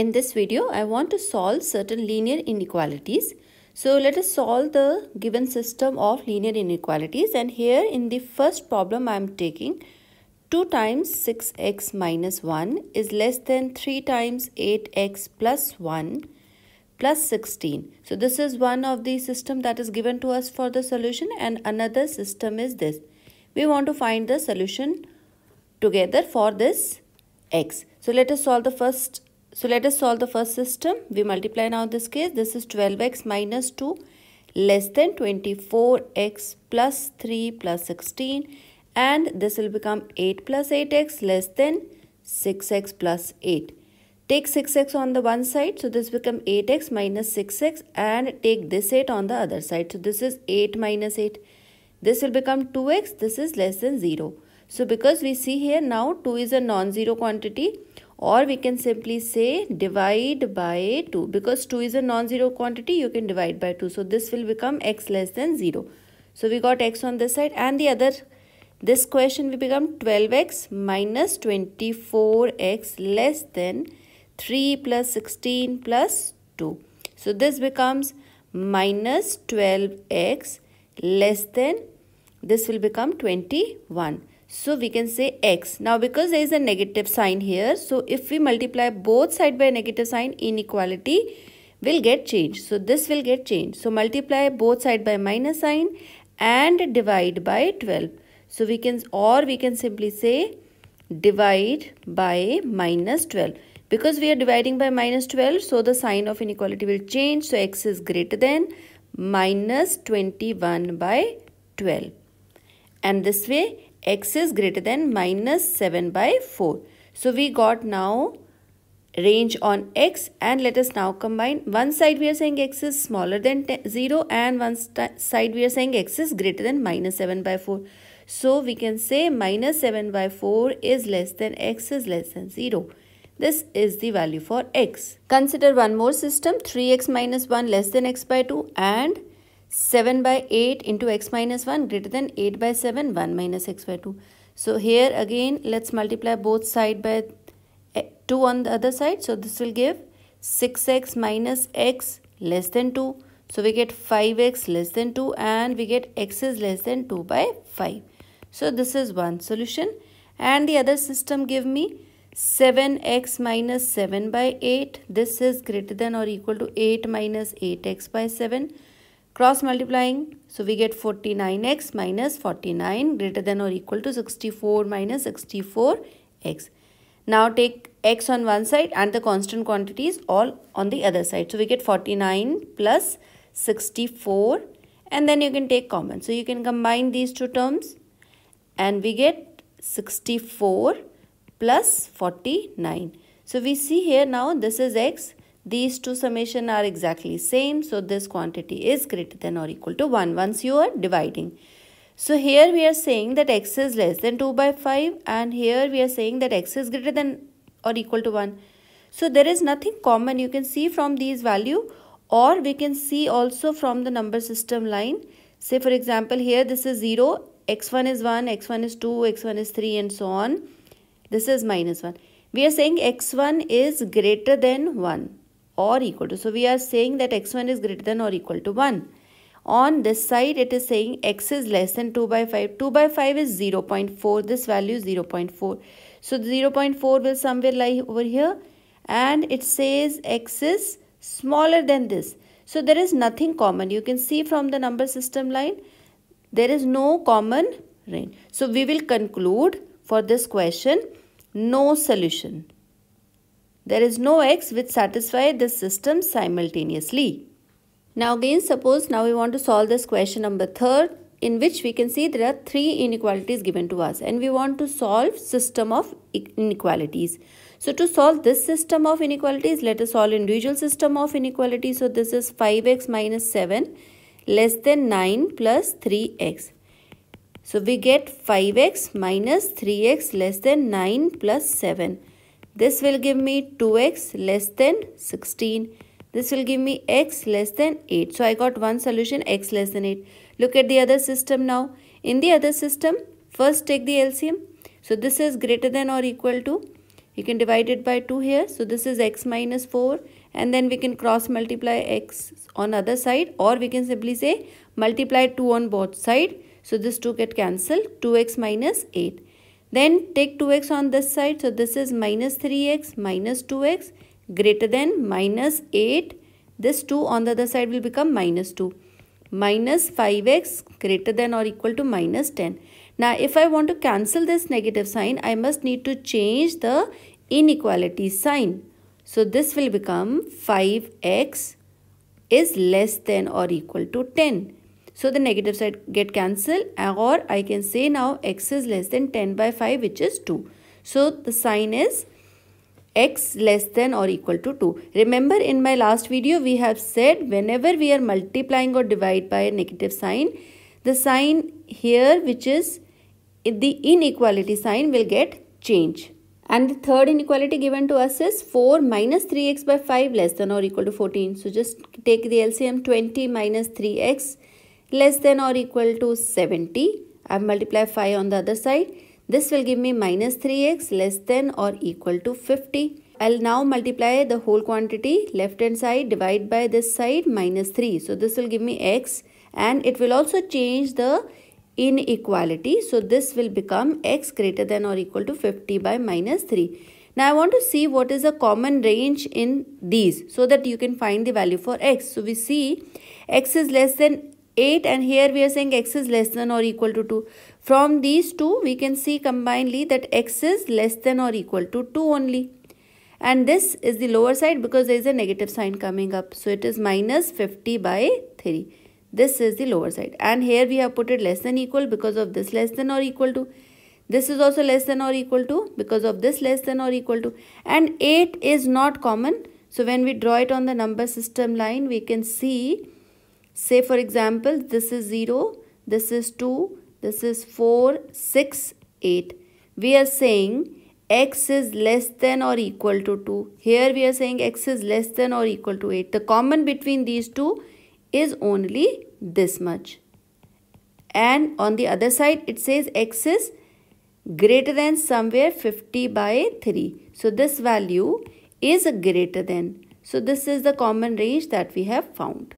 In this video, I want to solve certain linear inequalities. So let us solve the given system of linear inequalities and here in the first problem I am taking 2 times 6x minus 1 is less than 3 times 8x plus 1 plus 16. So this is one of the system that is given to us for the solution and another system is this. We want to find the solution together for this x. So let us solve the first so let us solve the first system. We multiply now this case. This is 12x minus 2 less than 24x plus 3 plus 16 and this will become 8 plus 8x less than 6x plus 8. Take 6x on the one side. So this become 8x minus 6x and take this 8 on the other side. So this is 8 minus 8. This will become 2x. This is less than 0. So because we see here now 2 is a non-zero quantity or we can simply say divide by 2 because 2 is a non-zero quantity you can divide by 2 so this will become x less than 0 so we got x on this side and the other this question will become 12x minus 24x less than 3 plus 16 plus 2 so this becomes minus 12x less than this will become 21 so we can say x. Now because there is a negative sign here, so if we multiply both side by negative sign, inequality will get changed. So this will get changed. So multiply both side by minus sign and divide by 12. So we can or we can simply say divide by minus 12. Because we are dividing by minus 12, so the sign of inequality will change. So x is greater than minus 21 by 12. And this way x is greater than minus 7 by 4. So we got now range on x and let us now combine one side we are saying x is smaller than 10, 0 and one side we are saying x is greater than minus 7 by 4. So we can say minus 7 by 4 is less than x is less than 0. This is the value for x. Consider one more system 3x minus 1 less than x by 2 and 7 by 8 into x minus 1 greater than 8 by 7 1 minus x by 2 so here again let's multiply both side by eh, 2 on the other side so this will give 6x minus x less than 2 so we get 5x less than 2 and we get x is less than 2 by 5 so this is one solution and the other system give me 7x minus 7 by 8 this is greater than or equal to 8 minus 8x by 7 Cross multiplying, so we get 49x minus 49 greater than or equal to 64 minus 64x. Now take x on one side and the constant quantities all on the other side. So we get 49 plus 64 and then you can take common. So you can combine these two terms and we get 64 plus 49. So we see here now this is x these two summation are exactly same. So this quantity is greater than or equal to 1 once you are dividing. So here we are saying that x is less than 2 by 5 and here we are saying that x is greater than or equal to 1. So there is nothing common you can see from these value or we can see also from the number system line. Say for example here this is 0, x1 is 1, x1 is 2, x1 is 3 and so on. This is minus 1. We are saying x1 is greater than 1 or equal to. So we are saying that x1 is greater than or equal to 1. On this side, it is saying x is less than 2 by 5. 2 by 5 is 0 0.4. This value is 0 0.4. So 0 0.4 will somewhere lie over here. And it says x is smaller than this. So there is nothing common. You can see from the number system line, there is no common range. So we will conclude for this question, no solution. There is no x which satisfy this system simultaneously. Now again suppose now we want to solve this question number 3 in which we can see there are three inequalities given to us and we want to solve system of inequalities. So to solve this system of inequalities let us solve individual system of inequalities. So this is 5x minus 7 less than 9 plus 3x. So we get 5x minus 3x less than 9 plus 7. This will give me 2x less than 16. This will give me x less than 8. So I got one solution x less than 8. Look at the other system now. In the other system, first take the LCM. So this is greater than or equal to. You can divide it by 2 here. So this is x minus 4 and then we can cross multiply x on other side or we can simply say multiply 2 on both side. So this 2 get cancelled 2x minus 8. Then take 2x on this side. So this is minus 3x minus 2x greater than minus 8. This 2 on the other side will become minus 2. Minus 5x greater than or equal to minus 10. Now if I want to cancel this negative sign, I must need to change the inequality sign. So this will become 5x is less than or equal to 10. So the negative side get cancelled or I can say now x is less than 10 by 5 which is 2. So the sign is x less than or equal to 2. Remember in my last video we have said whenever we are multiplying or divide by a negative sign, the sign here which is the inequality sign will get change. And the third inequality given to us is 4 minus 3x by 5 less than or equal to 14. So just take the LCM 20 minus 3x less than or equal to 70. i multiply 5 on the other side. This will give me minus 3x less than or equal to 50. I'll now multiply the whole quantity left hand side divide by this side minus 3. So this will give me x and it will also change the inequality. So this will become x greater than or equal to 50 by minus 3. Now I want to see what is the common range in these so that you can find the value for x. So we see x is less than 8 and here we are saying x is less than or equal to 2. From these two we can see combinedly that x is less than or equal to 2 only. And this is the lower side because there is a negative sign coming up. So it is minus 50 by 3. This is the lower side. And here we have put it less than equal because of this less than or equal to. This is also less than or equal to because of this less than or equal to. And 8 is not common. So when we draw it on the number system line, we can see Say for example, this is 0, this is 2, this is 4, 6, 8. We are saying x is less than or equal to 2. Here we are saying x is less than or equal to 8. The common between these two is only this much. And on the other side it says x is greater than somewhere 50 by 3. So this value is greater than. So this is the common range that we have found.